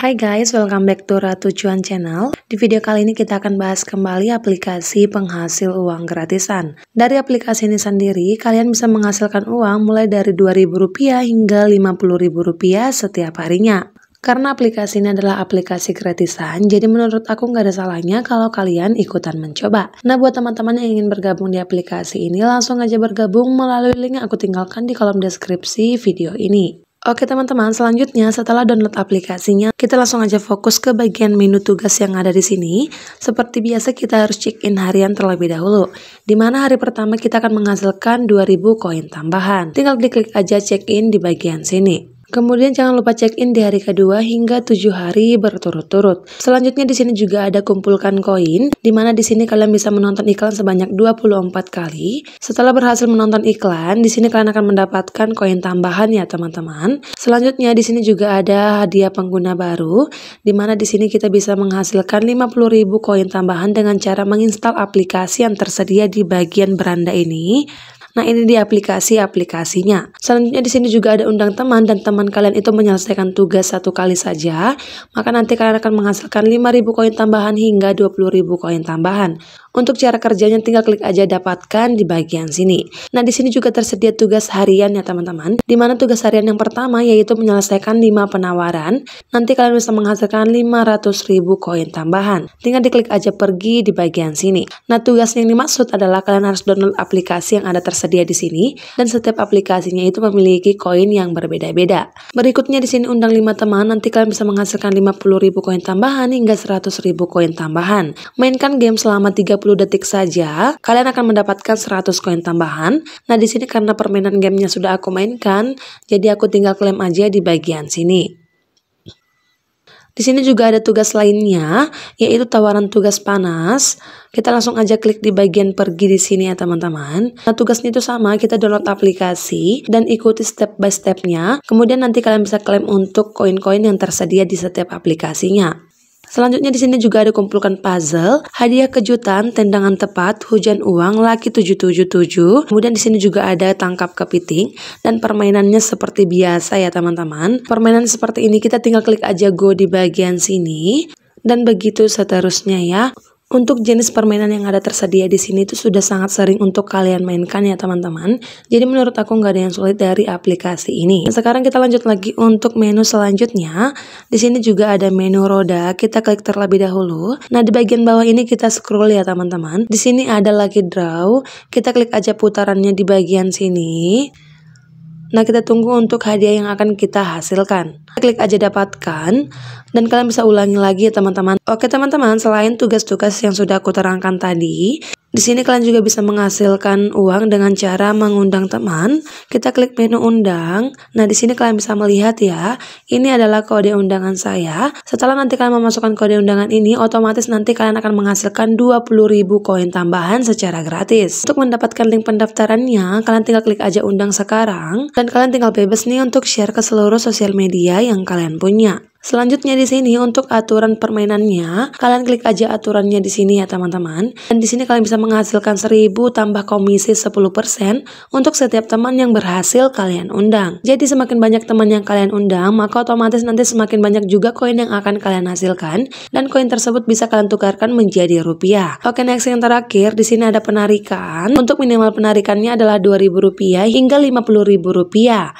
Hai guys, welcome back to Ratu Cuan Channel. Di video kali ini kita akan bahas kembali aplikasi penghasil uang gratisan. Dari aplikasi ini sendiri, kalian bisa menghasilkan uang mulai dari Rp2.000 hingga Rp50.000 setiap harinya. Karena aplikasi ini adalah aplikasi gratisan, jadi menurut aku nggak ada salahnya kalau kalian ikutan mencoba. Nah, buat teman-teman yang ingin bergabung di aplikasi ini, langsung aja bergabung melalui link yang aku tinggalkan di kolom deskripsi video ini. Oke teman-teman, selanjutnya setelah download aplikasinya, kita langsung aja fokus ke bagian menu tugas yang ada di sini. Seperti biasa kita harus check-in harian terlebih dahulu, di mana hari pertama kita akan menghasilkan 2000 koin tambahan. Tinggal diklik aja check-in di bagian sini. Kemudian jangan lupa check in di hari kedua hingga tujuh hari berturut-turut. Selanjutnya di sini juga ada kumpulkan koin, di mana di sini kalian bisa menonton iklan sebanyak 24 kali. Setelah berhasil menonton iklan, di sini kalian akan mendapatkan koin tambahan ya teman-teman. Selanjutnya di sini juga ada hadiah pengguna baru, di mana di sini kita bisa menghasilkan 50.000 koin tambahan dengan cara menginstal aplikasi yang tersedia di bagian beranda ini. Nah, ini di aplikasi-aplikasinya. Selanjutnya di sini juga ada undang teman dan teman kalian itu menyelesaikan tugas satu kali saja, maka nanti kalian akan menghasilkan 5000 koin tambahan hingga 20000 koin tambahan. Untuk cara kerjanya tinggal klik aja dapatkan di bagian sini. Nah, di sini juga tersedia tugas harian ya teman-teman, di mana tugas harian yang pertama yaitu menyelesaikan 5 penawaran. Nanti kalian bisa menghasilkan 500.000 koin tambahan. Tinggal diklik aja pergi di bagian sini. Nah, tugas yang dimaksud adalah kalian harus download aplikasi yang ada tersedia di sini dan setiap aplikasinya itu memiliki koin yang berbeda-beda. Berikutnya di sini undang 5 teman, nanti kalian bisa menghasilkan 50.000 koin tambahan hingga 100.000 koin tambahan. Mainkan game selama 3 detik saja, kalian akan mendapatkan 100 koin tambahan. Nah, di sini karena permainan gamenya sudah aku mainkan, jadi aku tinggal klaim aja di bagian sini. Di sini juga ada tugas lainnya, yaitu tawaran tugas panas. Kita langsung aja klik di bagian pergi di sini ya teman-teman. Nah tugasnya itu sama, kita download aplikasi dan ikuti step by stepnya. Kemudian nanti kalian bisa klaim untuk koin-koin yang tersedia di setiap aplikasinya. Selanjutnya di sini juga ada kumpulkan puzzle, hadiah kejutan, tendangan tepat, hujan uang, laki 777. Kemudian di sini juga ada tangkap kepiting dan permainannya seperti biasa ya teman-teman. Permainan seperti ini kita tinggal klik aja go di bagian sini dan begitu seterusnya ya. Untuk jenis permainan yang ada tersedia di sini itu sudah sangat sering untuk kalian mainkan ya teman-teman. Jadi menurut aku nggak ada yang sulit dari aplikasi ini. Sekarang kita lanjut lagi untuk menu selanjutnya. Di sini juga ada menu roda. Kita klik terlebih dahulu. Nah di bagian bawah ini kita scroll ya teman-teman. Di sini ada lagi draw. Kita klik aja putarannya di bagian sini. Nah, kita tunggu untuk hadiah yang akan kita hasilkan. Klik aja dapatkan, dan kalian bisa ulangi lagi ya teman-teman. Oke teman-teman, selain tugas-tugas yang sudah aku terangkan tadi, di sini kalian juga bisa menghasilkan uang dengan cara mengundang teman. Kita klik menu undang. Nah, di sini kalian bisa melihat ya, ini adalah kode undangan saya. Setelah nanti kalian memasukkan kode undangan ini, otomatis nanti kalian akan menghasilkan 20.000 koin tambahan secara gratis. Untuk mendapatkan link pendaftarannya, kalian tinggal klik aja undang sekarang dan kalian tinggal bebas nih untuk share ke seluruh sosial media yang kalian punya. Selanjutnya di sini untuk aturan permainannya, kalian klik aja aturannya di sini ya teman-teman. Dan di sini kalian bisa menghasilkan 1000 tambah komisi 10% untuk setiap teman yang berhasil kalian undang. Jadi semakin banyak teman yang kalian undang, maka otomatis nanti semakin banyak juga koin yang akan kalian hasilkan dan koin tersebut bisa kalian tukarkan menjadi rupiah. Oke, next yang terakhir di sini ada penarikan. Untuk minimal penarikannya adalah rp rupiah hingga rp rupiah.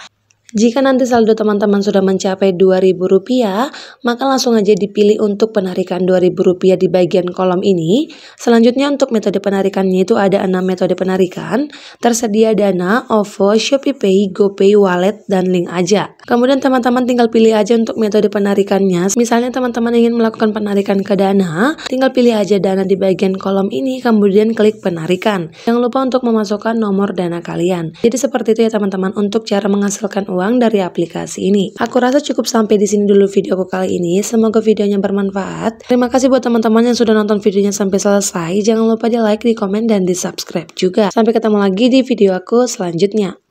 Jika nanti saldo teman-teman sudah mencapai Rp2.000, maka langsung aja dipilih untuk penarikan Rp2.000 di bagian kolom ini. Selanjutnya untuk metode penarikannya itu ada 6 metode penarikan. Tersedia Dana, OVO, ShopeePay, GoPay, Wallet, dan link aja. Kemudian teman-teman tinggal pilih aja untuk metode penarikannya. Misalnya teman-teman ingin melakukan penarikan ke Dana, tinggal pilih aja Dana di bagian kolom ini, kemudian klik penarikan. Jangan lupa untuk memasukkan nomor Dana kalian. Jadi seperti itu ya teman-teman untuk cara menghasilkan uang uang dari aplikasi ini. Aku rasa cukup sampai di sini dulu video aku kali ini. Semoga videonya bermanfaat. Terima kasih buat teman-teman yang sudah nonton videonya sampai selesai. Jangan lupa di like, di komen, dan di subscribe juga. Sampai ketemu lagi di video aku selanjutnya.